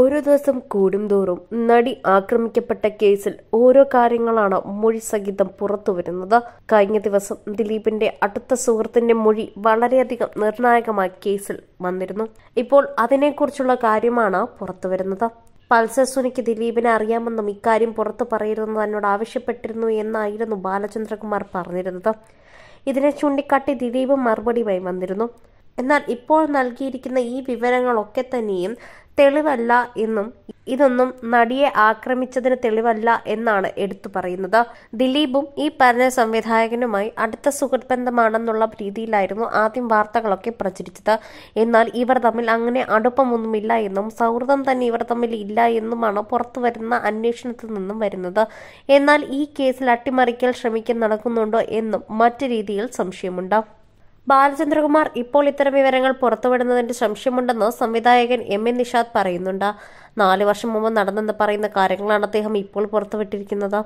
ഓരോ ദിവസം തോറും നടി ആക്രമിക്കപ്പെട്ട കേസിൽ ഓരോ കാര്യങ്ങളാണ് മൊഴി സഹിതം പുറത്തു വരുന്നത് കഴിഞ്ഞ ദിവസം ദിലീപിന്റെ അടുത്ത സുഹൃത്തിന്റെ മൊഴി വളരെയധികം നിർണായകമായി കേസിൽ വന്നിരുന്നു ഇപ്പോൾ അതിനെക്കുറിച്ചുള്ള കാര്യമാണ് പുറത്തു വരുന്നത് പൾസർ സുനിക്ക് ദിലീപിനെ അറിയാമെന്നും ഇക്കാര്യം പുറത്തു പറയരുതെന്ന് തന്നോട് ആവശ്യപ്പെട്ടിരുന്നു എന്നായിരുന്നു ബാലചന്ദ്രകുമാർ പറഞ്ഞിരുന്നത് ഇതിനെ ചൂണ്ടിക്കാട്ടി ദിലീപ് മറുപടിയുമായി വന്നിരുന്നു എന്നാൽ ഇപ്പോൾ നൽകിയിരിക്കുന്ന ഈ വിവരങ്ങളൊക്കെ തന്നെയും തെളിവല്ല എന്നും ഇതൊന്നും നടിയെ ആക്രമിച്ചതിന് തെളിവല്ല എന്നാണ് എടുത്തു പറയുന്നത് ദിലീപും ഈ പറഞ്ഞ സംവിധായകനുമായി അടുത്ത സുഹൃത്ത് ബന്ധമാണെന്നുള്ള രീതിയിലായിരുന്നു ആദ്യം വാർത്തകളൊക്കെ പ്രചരിച്ചത് എന്നാൽ ഇവർ തമ്മിൽ അങ്ങനെ അടുപ്പമൊന്നുമില്ല എന്നും സൗഹൃദം തന്നെ ഇവർ തമ്മിൽ ഇല്ല എന്നുമാണ് പുറത്തു വരുന്ന അന്വേഷണത്തിൽ നിന്നും വരുന്നത് എന്നാൽ ഈ കേസിൽ അട്ടിമറിക്കൽ ശ്രമിക്കാൻ നടക്കുന്നുണ്ടോ എന്നും മറ്റു രീതിയിൽ സംശയമുണ്ട് ബാലചന്ദ്രകുമാർ ഇപ്പോൾ ഇത്തരം വിവരങ്ങൾ പുറത്തുവിടുന്നതിന്റെ സംശയമുണ്ടെന്ന് സംവിധായകൻ എം എ നിഷാദ് പറയുന്നുണ്ട് നാല് വർഷം മുമ്പ് നടന്നെന്ന് പറയുന്ന കാര്യങ്ങളാണ് അദ്ദേഹം ഇപ്പോൾ പുറത്തുവിട്ടിരിക്കുന്നത്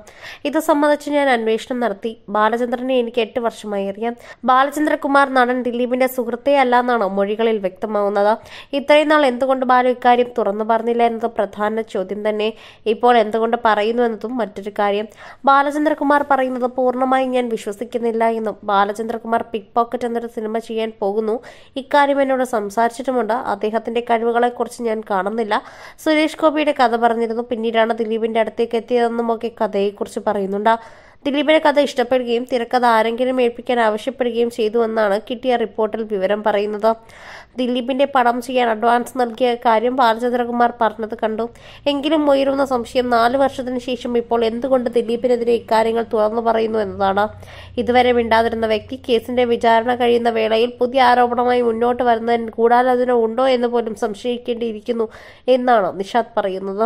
ഇത് സംബന്ധിച്ച് ഞാൻ അന്വേഷണം നടത്തി ബാലചന്ദ്രനെ എനിക്ക് എട്ട് വർഷമായി അറിയാം ബാലചന്ദ്രകുമാർ നടൻ ദിലീപിന്റെ അല്ല എന്നാണ് മൊഴികളിൽ വ്യക്തമാവുന്നത് ഇത്രയും നാൾ എന്തുകൊണ്ട് ബാലു ഇക്കാര്യം തുറന്നു പറഞ്ഞില്ല എന്നത് പ്രധാന ചോദ്യം തന്നെ ഇപ്പോൾ എന്തുകൊണ്ട് പറയുന്നു എന്നതും മറ്റൊരു കാര്യം ബാലചന്ദ്രകുമാർ പറയുന്നത് പൂർണ്ണമായും ഞാൻ വിശ്വസിക്കുന്നില്ല എന്നും ബാലചന്ദ്രകുമാർ പിക് പോക്കറ്റ് എന്നൊരു സിനിമ ചെയ്യാൻ പോകുന്നു ഇക്കാര്യം എന്നോട് സംസാരിച്ചിട്ടുമുണ്ട് അദ്ദേഹത്തിന്റെ കുറിച്ച് ഞാൻ കാണുന്നില്ല സുരേഷ് ഗോപിയുടെ കഥ പറഞ്ഞിരുന്നു പിന്നീടാണ് ദിലീപിന്റെ അടുത്തേക്ക് ഒക്കെ കഥയെക്കുറിച്ച് പറയുന്നുണ്ട് ദിലീപിന്റെ കഥ ഇഷ്ടപ്പെടുകയും തിരക്കഥ ആരെങ്കിലും ഏൽപ്പിക്കാൻ ആവശ്യപ്പെടുകയും ചെയ്തുവെന്നാണ് കിട്ടിയ റിപ്പോർട്ടിൽ വിവരം പറയുന്നത് ദിലീപിന്റെ പടം ചെയ്യാൻ അഡ്വാൻസ് നൽകിയ കാര്യം ബാലചന്ദ്രകുമാർ പറഞ്ഞത് കണ്ടു എങ്കിലും ഉയരുന്ന സംശയം നാല് വർഷത്തിന് ശേഷം ഇപ്പോൾ എന്തുകൊണ്ട് ദിലീപിനെതിരെ ഇക്കാര്യങ്ങൾ തുറന്നു പറയുന്നു എന്നതാണ് ഇതുവരെ മിണ്ടാതിരുന്ന വ്യക്തി കേസിന്റെ വിചാരണ കഴിയുന്ന വേളയിൽ പുതിയ ആരോപണമായി മുന്നോട്ട് വരുന്നതിന് ഗൂഢാലോചന ഉണ്ടോ എന്ന് പോലും സംശയിക്കേണ്ടിയിരിക്കുന്നു എന്നാണ് നിഷാദ് പറയുന്നത്